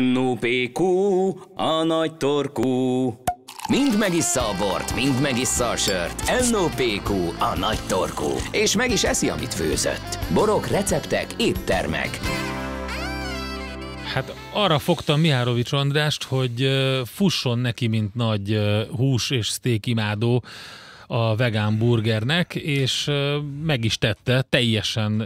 NOPQ, a nagy torkú. Mind megissza a bort, mind megissza a sört. NOPQ, a nagy torkú. És meg is eszi, amit főzött. Borok, receptek, éttermek. Hát arra fogtam Mihárovics Andrást, hogy fusson neki, mint nagy hús és sztékimádó, imádó, a vegán burgernek, és meg is tette teljesen,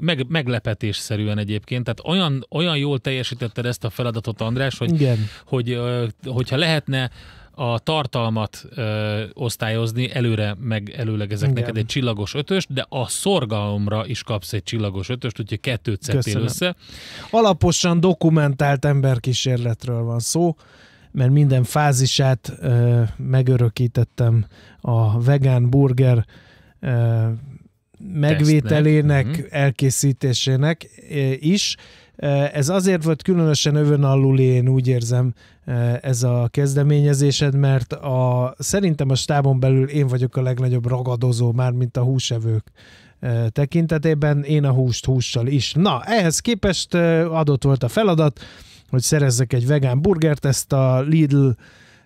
meg, meglepetésszerűen egyébként. Tehát olyan, olyan jól teljesítetted ezt a feladatot, András, hogy, Igen. hogy hogyha lehetne a tartalmat ö, osztályozni, előre meg ezek Igen. neked egy csillagos ötöst, de a szorgalomra is kapsz egy csillagos ötöst, úgyhogy kettőt szedtél össze. Alaposan dokumentált emberkísérletről van szó mert minden fázisát ö, megörökítettem a vegán burger ö, megvételének, Tesztnek. Mhm. elkészítésének is. Ez azért volt különösen övön alul, én úgy érzem ez a kezdeményezésed, mert a, szerintem a stábon belül én vagyok a legnagyobb ragadozó, már mint a húsevők tekintetében, én a húst hússal is. Na, ehhez képest adott volt a feladat, hogy szerezzek egy vegán burgert, ezt a Lidl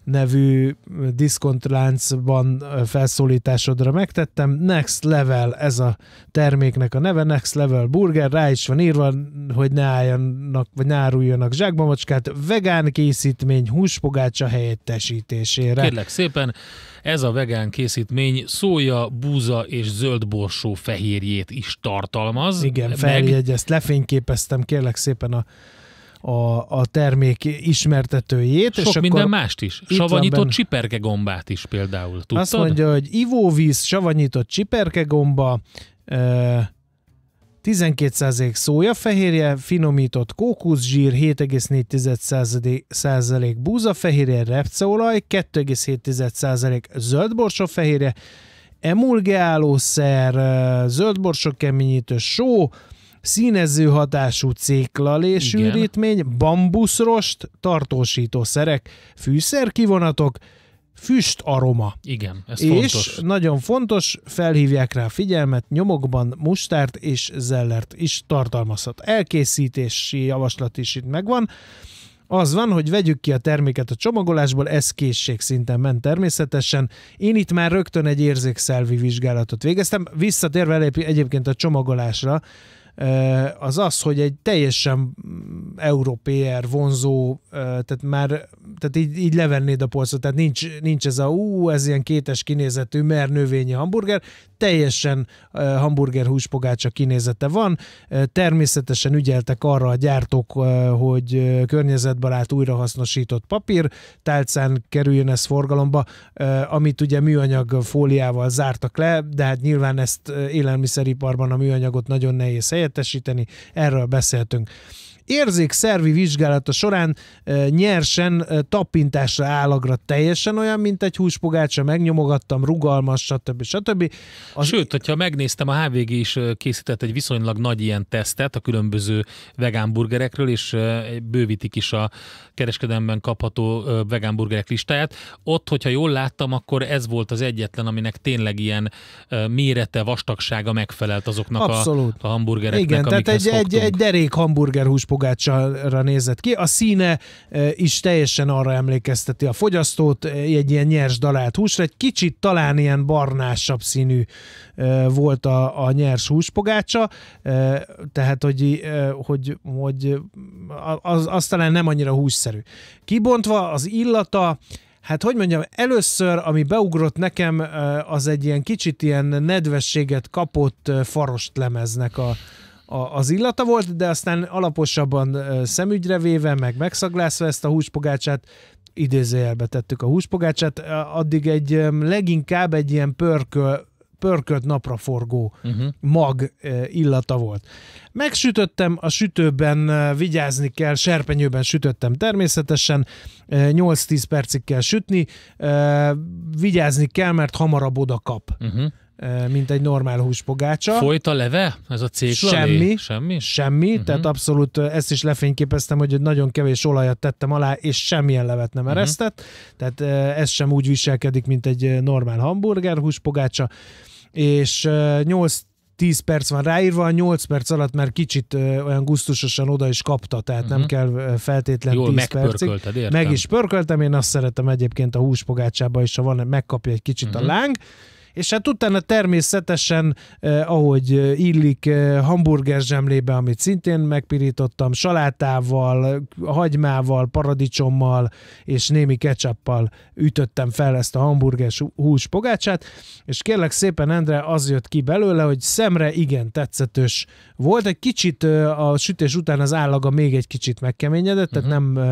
nevű diszkontláncban felszólításodra megtettem. Next Level, ez a terméknek a neve, Next Level Burger, rá is van írva, hogy ne álljanak, vagy ne áruljanak zsákbamacskát, vegán készítmény húspogácsa helyettesítésére. Kérlek szépen, ez a vegán készítmény szója, búza és zöldborsó fehérjét is tartalmaz. Igen, feljegyezt, meg... lefényképeztem kérlek szépen a a, a termék ismertetőjét. Sok és minden akkor mást is. Savanyított csiperke gombát is például. Tudtad? Azt mondja, hogy ivóvíz, savanyított csipergegomba, gomba, 12% szójafehérje, finomított kókuszzsír, 7,4% búzafehérje, repceolaj, 2,7% zöldborsófehérje, emulgeálószer, zöldborsok keményítő só, színező hatású céklalé sűrítmény, bambuszrost, tartósítószerek, fűszerkivonatok, füstaroma. Igen, ez és fontos. nagyon fontos, felhívják rá figyelmet, nyomokban mustárt és zellert is tartalmazhat. Elkészítési javaslat is itt megvan. Az van, hogy vegyük ki a terméket a csomagolásból, ez készségszinten ment természetesen. Én itt már rögtön egy érzékszervi vizsgálatot végeztem. Visszatérve egyébként a csomagolásra, az az, hogy egy teljesen mm, európér vonzó, tehát már tehát így, így levennéd a polcot, tehát nincs, nincs ez a ú, ez ilyen kétes kinézetű, mer növényi hamburger, teljesen hamburger húspogácsa kinézete van, természetesen ügyeltek arra a gyártók, hogy környezetbarát újrahasznosított papír tálcán kerüljön ez forgalomba, amit ugye műanyag fóliával zártak le, de hát nyilván ezt élelmiszeriparban a műanyagot nagyon nehéz helyettesíteni, erről beszéltünk. Érzékszervi vizsgálata során e, nyersen e, tapintásra állagra teljesen olyan, mint egy húspogácsa, megnyomogattam, rugalmas, stb. stb. Az... Sőt, hogyha megnéztem, a HVG is készített egy viszonylag nagy ilyen tesztet a különböző vegán burgerekről, és bővítik is a kereskedelemben kapható vegán burgerek listáját. Ott, hogyha jól láttam, akkor ez volt az egyetlen, aminek tényleg ilyen mérete, vastagsága megfelelt azoknak Abszolút. a, a hamburgereknek, Igen, tehát egy, egy, egy derék hamburger hús pogácsára nézett ki. A színe e, is teljesen arra emlékezteti a fogyasztót, e, egy ilyen nyers dalált húsra, egy kicsit talán ilyen barnásabb színű e, volt a, a nyers húspogácsa, tehát hogy, hogy, hogy az, az talán nem annyira hússzerű. Kibontva az illata, hát hogy mondjam, először, ami beugrott nekem, az egy ilyen kicsit ilyen nedvességet kapott farost lemeznek a, a, az illata volt, de aztán alaposabban szemügyre véve, meg megszaglászva ezt a húspogácsát, idézőjelbe tettük a húspogácsát, addig egy leginkább egy ilyen pörköl, pörkölt napraforgó uh-huh. mag illata volt. Megsütöttem, a sütőben vigyázni kell, serpenyőben sütöttem természetesen, 8-10 percig kell sütni, vigyázni kell, mert hamarabb oda kap. Uh-huh mint egy normál húspogácsa. Folyt a leve? Ez a cég. Semmi. Semmi? Semmi, uh-huh. tehát abszolút ezt is lefényképeztem, hogy nagyon kevés olajat tettem alá, és semmilyen levet nem mhm. eresztett, uh-huh. tehát ez sem úgy viselkedik, mint egy normál hamburger húspogácsa, és 8 10 perc van ráírva, 8 perc alatt már kicsit olyan gusztusosan oda is kapta, tehát uh-huh. nem mhm. kell feltétlenül 10 megpörkölted, percig. Értem. Meg is pörköltem, én azt szeretem egyébként a húspogácsába is, ha van, megkapja egy kicsit uh-huh. a láng, és hát utána természetesen, eh, ahogy eh, illik, eh, hamburger zsemlébe, amit szintén megpirítottam, salátával, hagymával, paradicsommal és némi ketchuppal ütöttem fel ezt a hamburgers hús pogácsát, és kérlek szépen, Endre, az jött ki belőle, hogy szemre igen tetszetős volt. Egy kicsit eh, a sütés után az állaga még egy kicsit megkeményedett, uh-huh. tehát mhm. nem,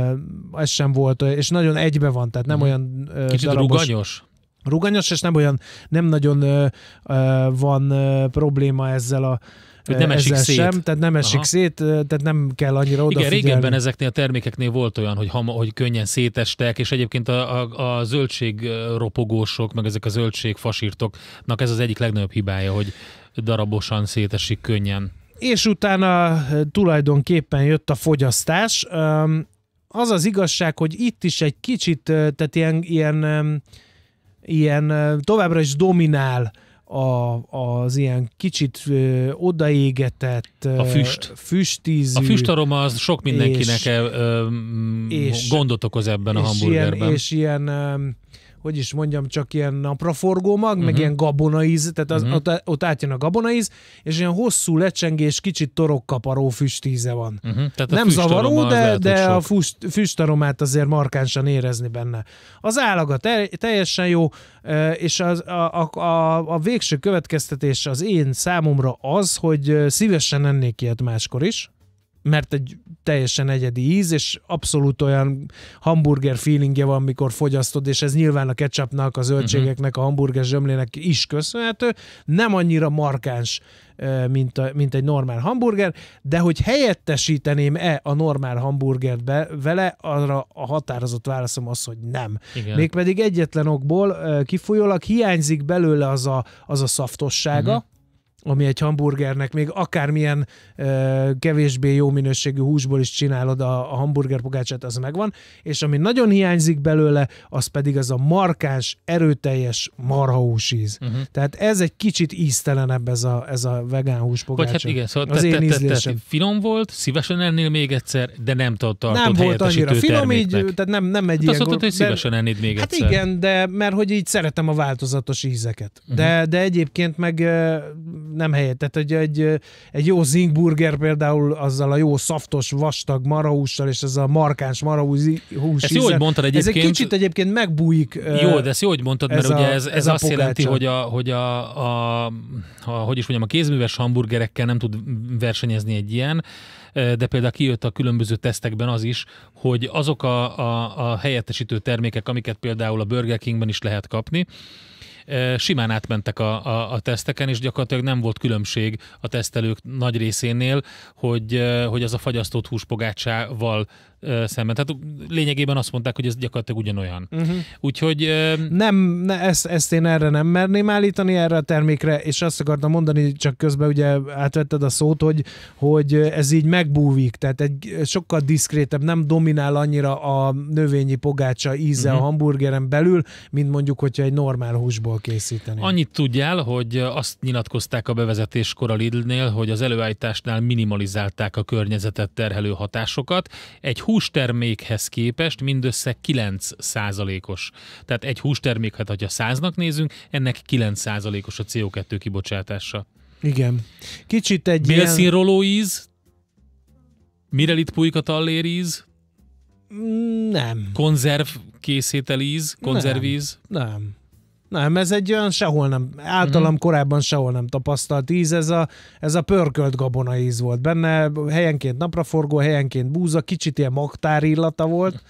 eh, ez sem volt, és nagyon egybe van, tehát nem uh-huh. olyan Kicsit darabos. ruganyos? ruganyos, és nem olyan, nem nagyon ö, ö, van ö, probléma ezzel a hogy nem esik szét. Sem, tehát nem esik Aha. szét, tehát nem kell annyira odafigyelni. Igen, régebben ezeknél a termékeknél volt olyan, hogy, hama, hogy könnyen szétestek, és egyébként a, a, a zöldség ropogósok, meg ezek a zöldség fasírtoknak ez az egyik legnagyobb hibája, hogy darabosan szétesik könnyen. És utána tulajdonképpen jött a fogyasztás. Az az igazság, hogy itt is egy kicsit, tehát ilyen, ilyen ilyen továbbra is dominál a, az ilyen kicsit ö, odaégetett, a füst. füstízű. A füstaroma az sok mindenkinek és, el, ö, és, gondot okoz ebben és a hamburgerben. Ilyen, és ilyen hogy is mondjam, csak ilyen napraforgó mag, uh-huh. meg mhm. ilyen gabonaíz, tehát az, uh-huh. ott, ott átjön a gabonaíz, és ilyen hosszú lecsengés, kicsit torokkaparó füstíze van. Uh-huh. Tehát Nem zavaró, de, lehet, de a füst, füstaromát azért markánsan érezni benne. Az állaga te, teljesen jó, és az, a, a, a, a végső következtetés az én számomra az, hogy szívesen ennék ilyet máskor is, mert egy teljesen egyedi íz, és abszolút olyan hamburger feelingje van, mikor fogyasztod, és ez nyilván a ketchupnak, a zöldségeknek, a hamburger zsömlének is köszönhető. Nem annyira markáns, mint, a, mint egy normál hamburger, de hogy helyettesíteném-e a normál hamburgert be, vele, arra a határozott válaszom az, hogy nem. Igen. Mégpedig egyetlen okból kifolyólag hiányzik belőle az a, az a szaftossága, uh-huh ami egy hamburgernek, még akármilyen ö, kevésbé jó minőségű húsból is csinálod a, a hamburger pogácsát, az megvan, és ami nagyon hiányzik belőle, az pedig az a markáns, erőteljes marhahús íz. Uh-huh. Mhm. Tehát ez egy kicsit íztelenebb ez a, ez a vegán húspogácsa. Vagy hát igen, szóval az te, én te, te, te, finom volt, szívesen ennél még egyszer, de nem tartott Nem volt annyira finom, így, tehát nem, nem egy hát ilyen... Azt mondtad, hogy szívesen ennéd még hát egyszer. Hát igen, de mert hogy így szeretem a változatos ízeket. Uh-huh. De, mhm. de egyébként meg nem helyett. Tehát egy, egy, egy jó zingburger például azzal a jó szaftos, vastag marahússal, és ez a markáns marahús hús Ez jó, hogy mondtad egyébként. Ez egy kicsit egyébként megbújik. Jó, de ezt jó, hogy mondtad, mert ez ugye ez, ez, ez azt jelenti, hogy, a, hogy a, a, a, hogy is mondjam, a kézműves hamburgerekkel nem tud versenyezni egy ilyen de például kijött a különböző tesztekben az is, hogy azok a, a, a helyettesítő termékek, amiket például a Burger Kingben is lehet kapni, simán átmentek a, a, a teszteken, és gyakorlatilag nem volt különbség a tesztelők nagy részénél, hogy, hogy az a fagyasztott húspogácsával szemben. Tehát lényegében azt mondták, hogy ez gyakorlatilag ugyanolyan. Uh-huh. Úgyhogy... Nem, ne, ezt, ezt én erre nem merném állítani, erre a termékre, és azt akartam mondani, csak közben ugye átvetted a szót, hogy, hogy ez így megbúvik, tehát egy sokkal diszkrétebb, nem dominál annyira a növényi pogácsa íze uh-huh. a mhm. hamburgeren belül, mint mondjuk, hogyha egy normál húsból készíteni. Annyit tudjál, hogy azt nyilatkozták a bevezetéskor a Lidl-nél, hogy az előállításnál minimalizálták a környezetet terhelő hatásokat. Egy hústermékhez képest mindössze 9 százalékos. Tehát egy hústermék, hát ha száznak nézünk, ennek 9 százalékos a CO2 kibocsátása. Igen. Kicsit egy Bélszínroló ilyen... íz, Mirelit pulyka talléríz, nem. Konzerv készételíz, konzervíz? Nem. nem. Nem, ez egy olyan sehol nem, általam mm-hmm. korábban sehol nem tapasztalt íz, ez a, ez a pörkölt gabona íz volt benne, helyenként napraforgó, helyenként búza, kicsit ilyen magtár illata volt,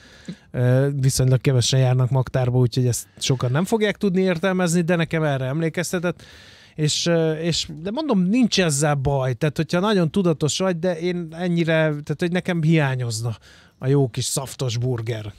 viszonylag kevesen járnak magtárba, úgyhogy ezt sokan nem fogják tudni értelmezni, de nekem erre emlékeztetett és, és de mondom, nincs ezzel baj, tehát hogyha nagyon tudatos vagy, de én ennyire, tehát hogy nekem hiányozna a jó kis szaftos burger.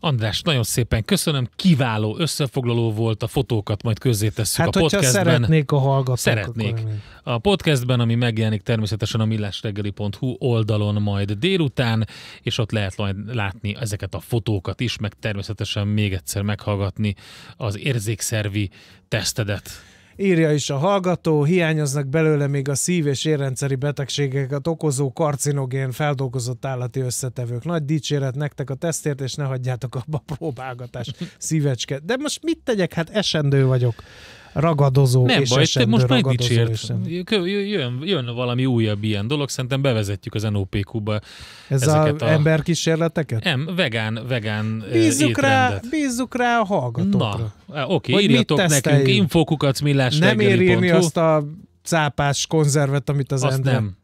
András, nagyon szépen köszönöm, kiváló összefoglaló volt, a fotókat majd közzétesszük hát, a podcastben. szeretnék a hallgatók. Szeretnék. A podcastben, ami megjelenik természetesen a millásreggeli.hu oldalon majd délután, és ott lehet majd látni ezeket a fotókat is, meg természetesen még egyszer meghallgatni az érzékszervi tesztedet. Írja is a hallgató, hiányoznak belőle még a szív- és érrendszeri betegségeket okozó karcinogén feldolgozott állati összetevők. Nagy dicséret nektek a tesztért, és ne hagyjátok abba a próbálgatást, szívecske. De most mit tegyek? Hát esendő vagyok ragadozó Nem és baj, te most megdicsért. Jön, jön valami újabb ilyen dolog, szerintem bevezetjük az NOPQ-ba Ez ezeket a, a... emberkísérleteket? Nem, vegán, vegán eh, bízzuk étrendet. rá, bízzuk rá a hallgatókra. Na, eh, oké, okay, írjatok nekünk infokukacmillás Nem ér írni azt a cápás konzervet, amit az azt nem.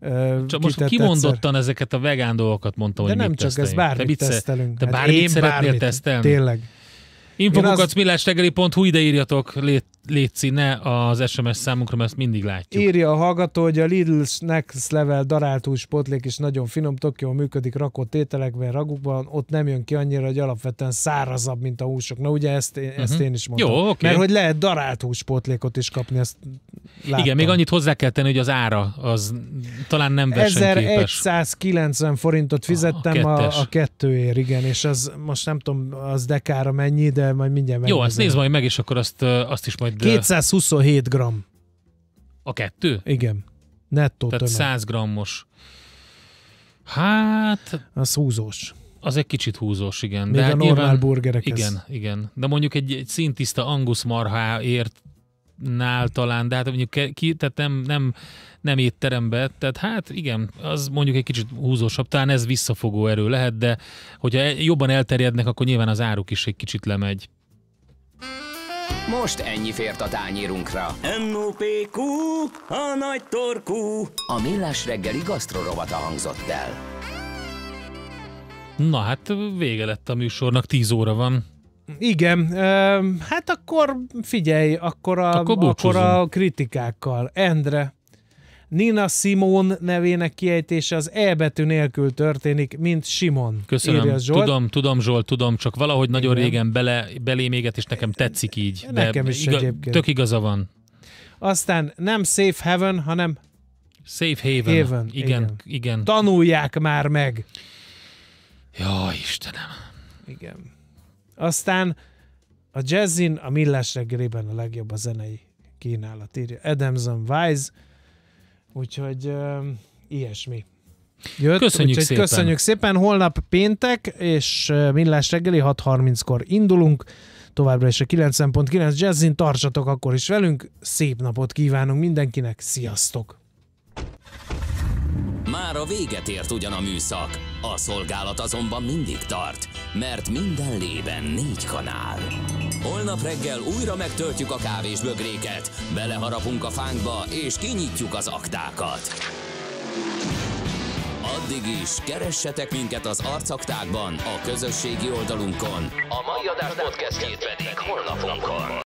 Eh, csak most kimondottan egyszer. ezeket a vegán dolgokat mondtam, De hogy nem mit csak teszteljünk. ez, bármit te tesztelünk. Te hát bármit szeretnél bármit, tesztelni? Tényleg millástegeli.hu, ide írjatok, légy légy ne az SMS számunkra, mert ezt mindig látjuk. Írja a hallgató, hogy a lidl Next Level darált spotlék is nagyon finom, tök jól működik rakott ételekben, ragukban, ott nem jön ki annyira, hogy alapvetően szárazabb, mint a húsok. Na ugye ezt, uh-huh. ezt mhm. én is mondtam. Jó, okay. Mert hogy lehet darált húspotlékot is kapni, ezt láttam. Igen, még annyit hozzá kell tenni, hogy az ára az talán nem versenyképes. 1190 forintot fizettem a, a, a kettőért, igen, és az most nem tudom, az dekára mennyi, de majd mindjárt meg. Jó, ezt nézd majd meg, és akkor azt, azt is majd 227 gram. A kettő? Igen. Nettó Tehát tömeg. 100 grammos. Hát... Az húzós. Az egy kicsit húzós, igen. Még De a hát normál burgerek. Igen, ez. igen. De mondjuk egy, egy szintiszta angus marháért nál talán, de hát mondjuk ki, tehát nem, nem, nem étterembe, tehát hát igen, az mondjuk egy kicsit húzósabb, talán ez visszafogó erő lehet, de hogyha e- jobban elterjednek, akkor nyilván az áruk is egy kicsit lemegy. Most ennyi fért a tányérunkra. NOPQ, a nagy torkú. A millás reggeli gasztrorovata hangzott el. Na hát vége lett a műsornak, 10 óra van. Igen, hát akkor figyelj, akkor a, akkor, akkor a kritikákkal. Endre, Nina Simon nevének kiejtése az E betű nélkül történik, mint Simon. Köszönöm. Írja Zsolt. Tudom, tudom Zsolt, tudom, csak valahogy nagyon Igen. régen bele, belém és nekem tetszik így. De nekem is iga, egyébként. Tök igaza van. Aztán nem Safe Heaven, hanem Safe Haven. Haven. Igen, igen. igen. Tanulják már meg. Ja, Istenem. Igen. Aztán a jazzin a millás reggelében a legjobb a zenei kínálat, írja Adamson Wise. Úgyhogy ö, ilyesmi. Jött, köszönjük úgyhogy szépen. Köszönjük szépen. Holnap péntek, és millás reggeli 6.30-kor indulunk. Továbbra is a 90.9 Jazzin. Tartsatok akkor is velünk. Szép napot kívánunk mindenkinek. Sziasztok! Már a véget ért ugyan a műszak. A szolgálat azonban mindig tart mert minden lében négy kanál. Holnap reggel újra megtöltjük a kávés bögréket, beleharapunk a fánkba és kinyitjuk az aktákat. Addig is keressetek minket az arcaktákban, a közösségi oldalunkon. A mai adás podcastjét pedig holnapunkon.